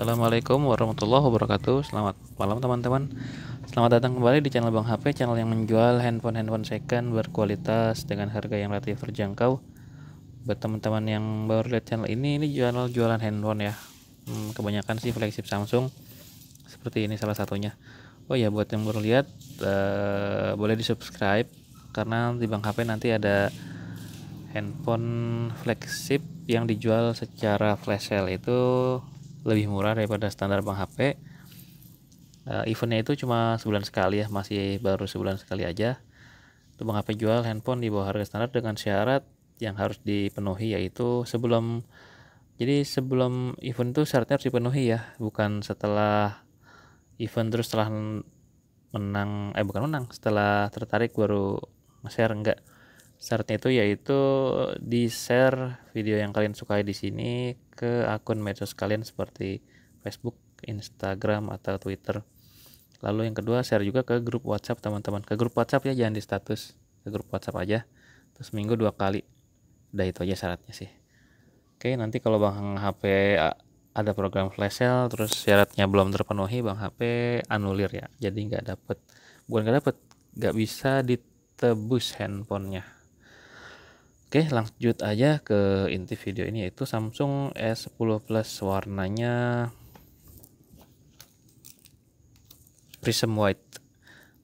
Assalamualaikum warahmatullahi wabarakatuh Selamat malam teman-teman Selamat datang kembali di channel Bang HP Channel yang menjual handphone-handphone second berkualitas Dengan harga yang relatif terjangkau Buat teman-teman yang baru lihat channel ini Ini jualan jualan handphone ya hmm, Kebanyakan sih flagship Samsung Seperti ini salah satunya Oh ya buat yang baru lihat uh, Boleh di subscribe Karena di Bang HP nanti ada handphone flagship yang dijual secara flash sale itu lebih murah daripada standar bank HP uh, eh, eventnya itu cuma sebulan sekali ya masih baru sebulan sekali aja itu bank HP jual handphone di bawah harga standar dengan syarat yang harus dipenuhi yaitu sebelum jadi sebelum event itu syaratnya harus dipenuhi ya bukan setelah event terus setelah menang eh bukan menang setelah tertarik baru share enggak syaratnya itu yaitu di share video yang kalian sukai di sini ke akun medsos kalian seperti Facebook, Instagram, atau Twitter. Lalu yang kedua share juga ke grup WhatsApp teman-teman. Ke grup WhatsApp ya jangan di status. Ke grup WhatsApp aja. Terus minggu dua kali. Udah itu aja syaratnya sih. Oke nanti kalau bang HP ada program flash sale terus syaratnya belum terpenuhi bang HP anulir ya. Jadi nggak dapet. Bukan nggak dapet. Nggak bisa ditebus handphonenya. Oke lanjut aja ke inti video ini yaitu Samsung S10 Plus warnanya Prism White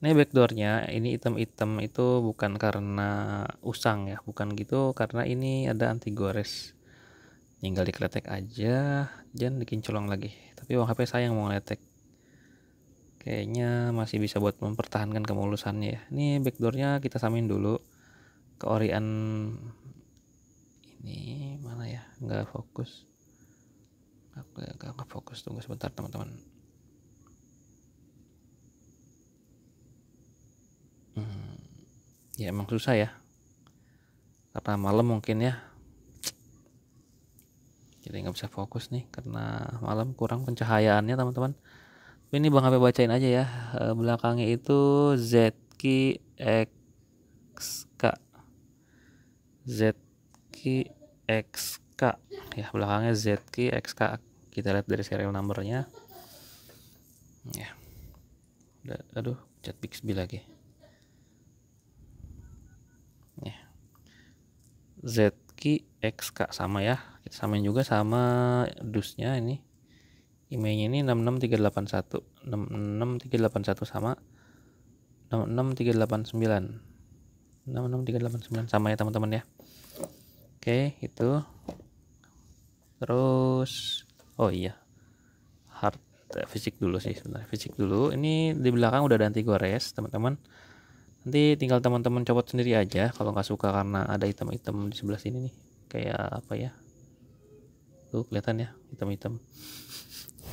ini backdoornya ini item-item itu bukan karena usang ya bukan gitu karena ini ada anti gores tinggal dikletek aja jangan dikincolong lagi tapi uang HP saya yang mau ngeletek kayaknya masih bisa buat mempertahankan kemulusannya ya ini backdoornya kita samin dulu keorian ini mana ya nggak fokus aku nggak, nggak fokus tunggu sebentar teman-teman hmm, ya emang susah ya karena malam mungkin ya jadi nggak bisa fokus nih karena malam kurang pencahayaannya teman-teman ini bang apa bacain aja ya eh, belakangnya itu X ZK XK ya belakangnya ZK XK kita lihat dari serial numbernya ya udah aduh cat Bixby lagi ya ZK XK sama ya kita samain juga sama dusnya ini emailnya ini 66381 66381 sama 66389 66389 sama ya teman-teman ya oke itu terus oh iya hard eh, fisik dulu sih sebenarnya fisik dulu ini di belakang udah ada anti gores teman-teman nanti tinggal teman-teman copot sendiri aja kalau nggak suka karena ada item-item di sebelah sini nih kayak apa ya tuh kelihatan ya item item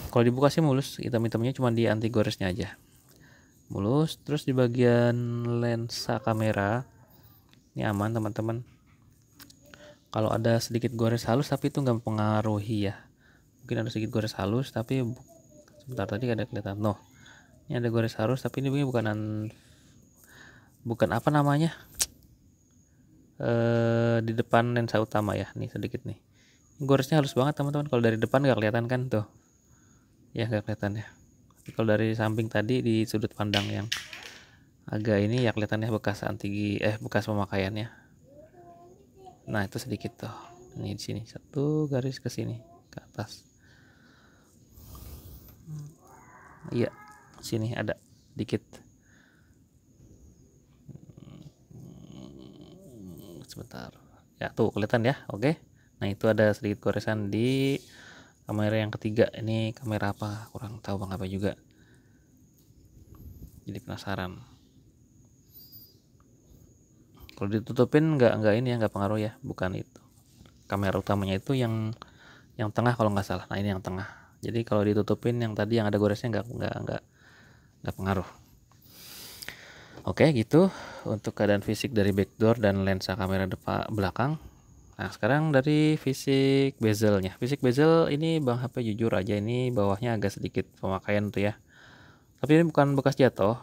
kalau dibuka sih mulus item itemnya cuma di anti goresnya aja mulus terus di bagian lensa kamera ini aman teman-teman kalau ada sedikit gores halus tapi itu nggak mempengaruhi ya mungkin ada sedikit gores halus tapi sebentar tadi ada kelihatan Noh, ini ada gores halus tapi ini bukan bukan apa namanya e, di depan lensa utama ya nih sedikit nih goresnya halus banget teman-teman kalau dari depan nggak kelihatan kan tuh ya nggak kelihatan ya kalau dari samping tadi di sudut pandang yang agak ini ya kelihatannya bekas anti eh bekas pemakaiannya nah itu sedikit tuh ini di sini satu garis ke sini ke atas iya sini ada dikit sebentar ya tuh kelihatan ya oke nah itu ada sedikit goresan di kamera yang ketiga ini kamera apa kurang tahu bang apa juga jadi penasaran kalau ditutupin nggak nggak ini ya nggak pengaruh ya bukan itu kamera utamanya itu yang yang tengah kalau nggak salah nah ini yang tengah jadi kalau ditutupin yang tadi yang ada goresnya nggak nggak nggak nggak pengaruh oke gitu untuk keadaan fisik dari backdoor dan lensa kamera depan belakang nah sekarang dari fisik bezelnya fisik bezel ini bang HP jujur aja ini bawahnya agak sedikit pemakaian tuh ya tapi ini bukan bekas jatuh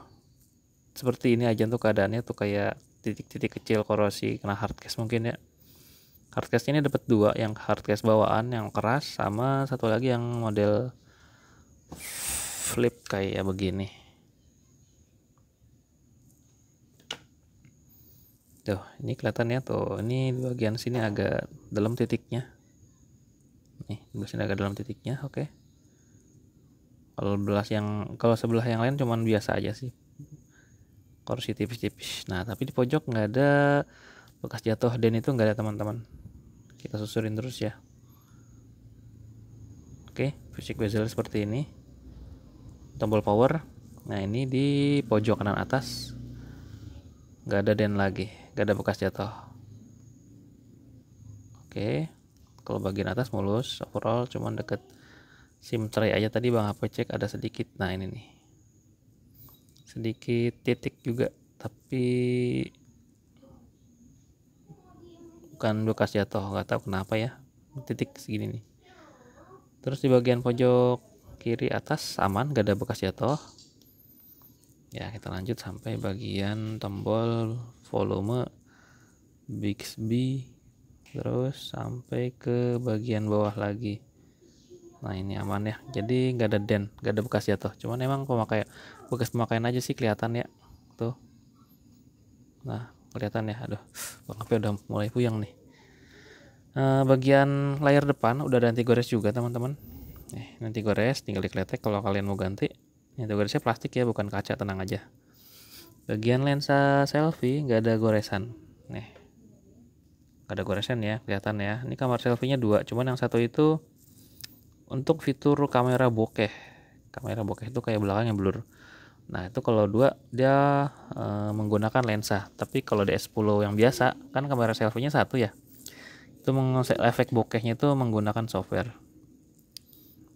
seperti ini aja tuh keadaannya tuh kayak titik-titik kecil korosi kena hardcase mungkin ya hardcase ini dapat dua yang hardcase bawaan yang keras sama satu lagi yang model flip kayak begini tuh ini kelihatannya tuh ini bagian sini agak dalam titiknya nih di bagian sini agak dalam titiknya oke okay. kalau belas yang kalau sebelah yang lain cuman biasa aja sih kursi tipis-tipis nah tapi di pojok nggak ada bekas jatuh dan itu nggak ada teman-teman kita susurin terus ya oke fisik bezel seperti ini tombol power nah ini di pojok kanan atas nggak ada den lagi nggak ada bekas jatuh oke kalau bagian atas mulus overall cuman deket sim tray aja tadi bang apa cek ada sedikit nah ini nih sedikit titik juga tapi bukan bekas jatuh nggak tahu kenapa ya titik segini nih terus di bagian pojok kiri atas aman gak ada bekas jatuh ya kita lanjut sampai bagian tombol volume Bixby terus sampai ke bagian bawah lagi nah ini aman ya jadi nggak ada den nggak ada bekas jatuh ya, cuman emang pemakaian bekas pemakaian aja sih kelihatan ya tuh nah kelihatan ya aduh bang udah mulai puyeng nih nah, bagian layar depan udah ada anti gores juga teman-teman eh nanti gores tinggal dikletek kalau kalian mau ganti anti goresnya plastik ya bukan kaca tenang aja bagian lensa selfie nggak ada goresan nih nggak ada goresan ya kelihatan ya ini kamar selfie-nya dua cuman yang satu itu untuk fitur kamera bokeh kamera bokeh itu kayak belakang yang blur nah itu kalau dua dia e, menggunakan lensa tapi kalau DS10 yang biasa kan kamera selfie nya satu ya itu efek bokehnya itu menggunakan software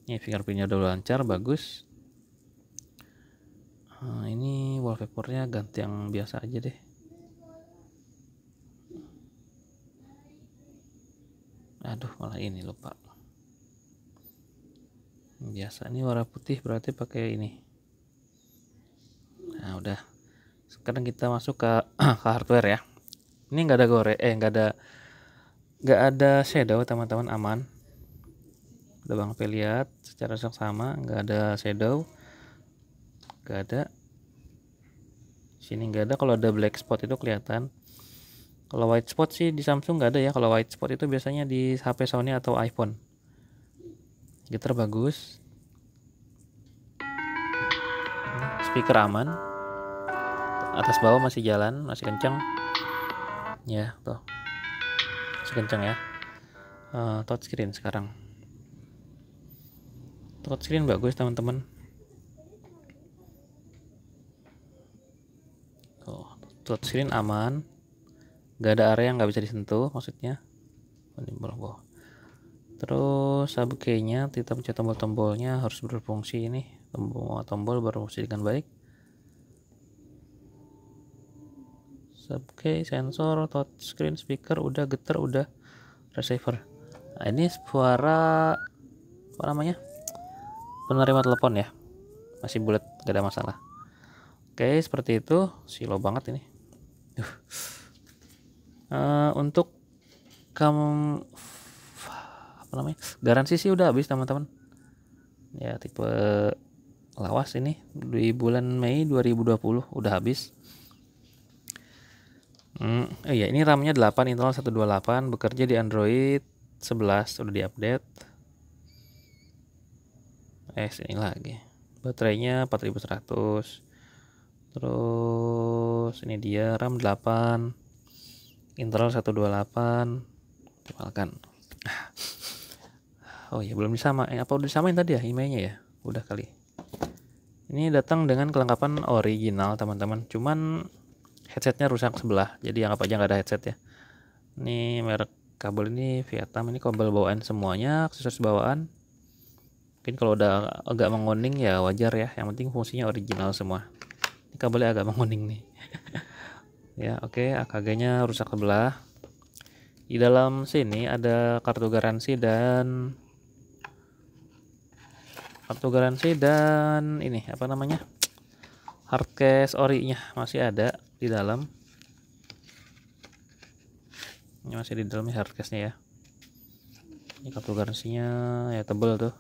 ini fingerprintnya udah lancar bagus nah, ini wallpapernya ganti yang biasa aja deh aduh malah ini lupa biasa ini warna putih berarti pakai ini nah udah sekarang kita masuk ke ke hardware ya ini nggak ada gore eh nggak ada nggak ada shadow teman-teman aman udah bang P lihat secara seksama nggak ada shadow nggak ada sini nggak ada kalau ada black spot itu kelihatan kalau white spot sih di Samsung nggak ada ya kalau white spot itu biasanya di HP Sony atau iPhone gitar bagus speaker aman atas bawah masih jalan masih kencang ya tuh masih kencang ya uh, touch screen sekarang touch screen bagus teman-teman tuh touch screen aman gak ada area yang nggak bisa disentuh maksudnya bawah terus sub key pencet tombol-tombolnya harus berfungsi ini tombol tombol berfungsi dengan baik sub sensor touch screen speaker udah getar udah receiver nah, ini suara apa namanya penerima telepon ya masih bulat gak ada masalah oke seperti itu silo banget ini uh, untuk kamu apa namanya garansi sih udah habis teman-teman ya tipe lawas ini di bulan Mei 2020 udah habis hmm, eh, iya ini RAM-nya 8 internal 128 bekerja di Android 11 udah diupdate eh sini lagi baterainya 4100 terus ini dia RAM 8 internal 128 tinggalkan oh ya belum sama. Eh apa udah samain tadi ya emailnya ya udah kali ini datang dengan kelengkapan original teman-teman cuman headsetnya rusak sebelah jadi anggap aja nggak ada headset ya ini merek kabel ini Vietnam ini kabel bawaan semuanya aksesoris bawaan mungkin kalau udah agak menguning ya wajar ya yang penting fungsinya original semua ini kabelnya agak menguning nih ya oke okay, AKG nya rusak sebelah di dalam sini ada kartu garansi dan kartu garansi dan ini apa namanya hard case nya masih ada di dalam ini masih di dalam ya, hard case nya ya ini kartu garansinya ya tebel tuh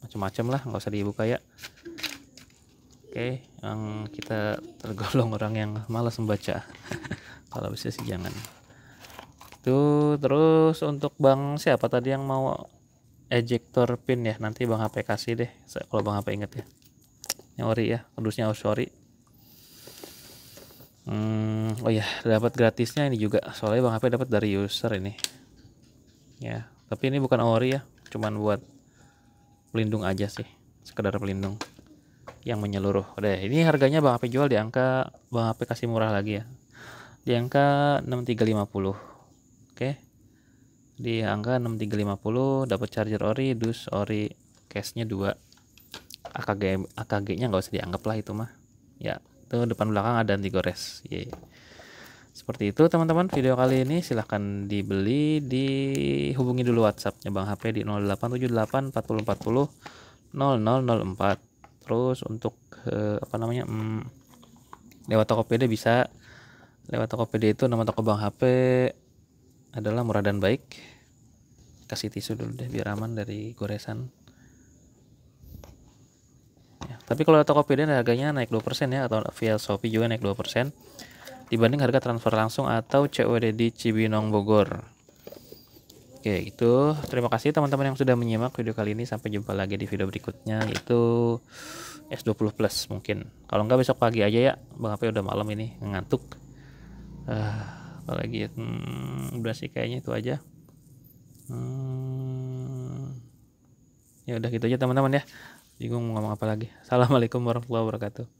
macam-macam lah nggak usah dibuka ya oke yang kita tergolong orang yang malas membaca kalau bisa sih jangan itu terus untuk bang siapa tadi yang mau ejector pin ya nanti Bang HP kasih deh kalau Bang HP inget ya yang ori ya kudusnya oh sorry hmm, oh ya dapat gratisnya ini juga soalnya Bang HP dapat dari user ini ya tapi ini bukan ori ya cuman buat pelindung aja sih sekedar pelindung yang menyeluruh deh ini harganya Bang HP jual di angka Bang HP kasih murah lagi ya di angka 6350 oke okay di angka 6350 dapat charger ori dus ori case-nya 2 AKG AKG-nya nggak usah dianggap lah itu mah ya itu depan belakang ada anti gores yeah. seperti itu teman-teman video kali ini silahkan dibeli dihubungi dulu WhatsAppnya Bang HP di 0878 4040 0004 terus untuk eh, apa namanya hmm, lewat Tokopedia bisa lewat Tokopedia itu nama toko Bang HP adalah murah dan baik kasih tisu dulu deh biar aman dari goresan ya, tapi kalau Tokopedia harganya naik 2% ya atau via Shopee juga naik 2% dibanding harga transfer langsung atau COD di Cibinong Bogor oke itu terima kasih teman-teman yang sudah menyimak video kali ini sampai jumpa lagi di video berikutnya itu S20 Plus mungkin kalau nggak besok pagi aja ya Bang Ape udah malam ini ngantuk uh, apalagi ya hmm, udah kayaknya itu aja hmm, ya udah gitu aja teman-teman ya bingung mau ngomong apa lagi assalamualaikum warahmatullahi wabarakatuh